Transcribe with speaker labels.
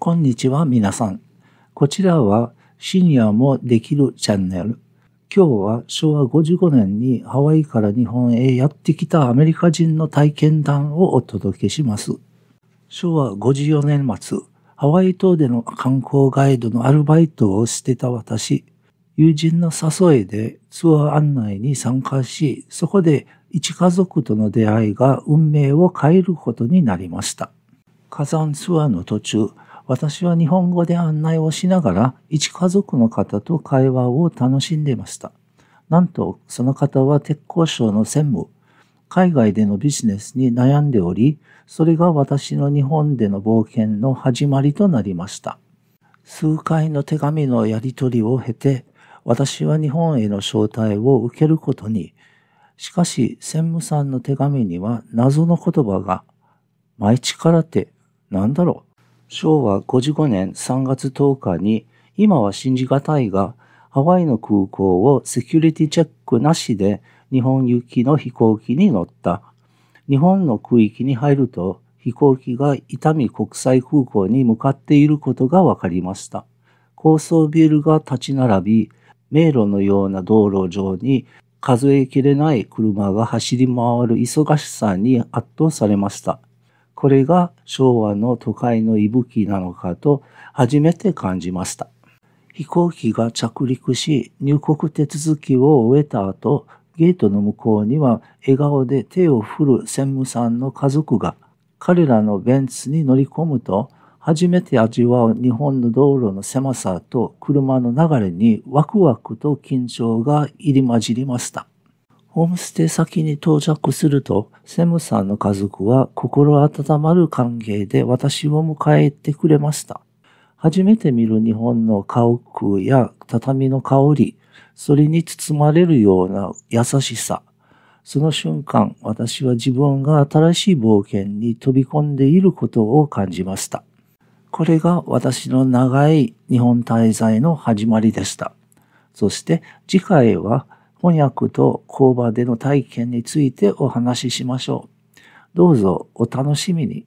Speaker 1: こんにちは皆さん。こちらはシニアもできるチャンネル。今日は昭和55年にハワイから日本へやってきたアメリカ人の体験談をお届けします。昭和54年末、ハワイ島での観光ガイドのアルバイトをしてた私、友人の誘いでツアー案内に参加し、そこで一家族との出会いが運命を変えることになりました。火山ツアーの途中、私は日本語で案内をしながら、一家族の方と会話を楽しんでいました。なんと、その方は鉄工省の専務、海外でのビジネスに悩んでおり、それが私の日本での冒険の始まりとなりました。数回の手紙のやり取りを経て、私は日本への招待を受けることに、しかし専務さんの手紙には謎の言葉が、毎日からっなんだろう昭和55年3月10日に、今は信じがたいが、ハワイの空港をセキュリティチェックなしで日本行きの飛行機に乗った。日本の区域に入ると、飛行機が伊丹国際空港に向かっていることが分かりました。高層ビルが立ち並び、迷路のような道路上に数えきれない車が走り回る忙しさに圧倒されました。これが昭和の都会の息吹なのかと初めて感じました。飛行機が着陸し、入国手続きを終えた後、ゲートの向こうには笑顔で手を振る専務さんの家族が、彼らのベンツに乗り込むと、初めて味わう日本の道路の狭さと車の流れにワクワクと緊張が入り混じりました。ホームステイ先に到着すると、セムさんの家族は心温まる歓迎で私を迎えてくれました。初めて見る日本の家屋や畳の香り、それに包まれるような優しさ。その瞬間、私は自分が新しい冒険に飛び込んでいることを感じました。これが私の長い日本滞在の始まりでした。そして次回は翻訳と工場での体験についてお話ししましょう。どうぞお楽しみに。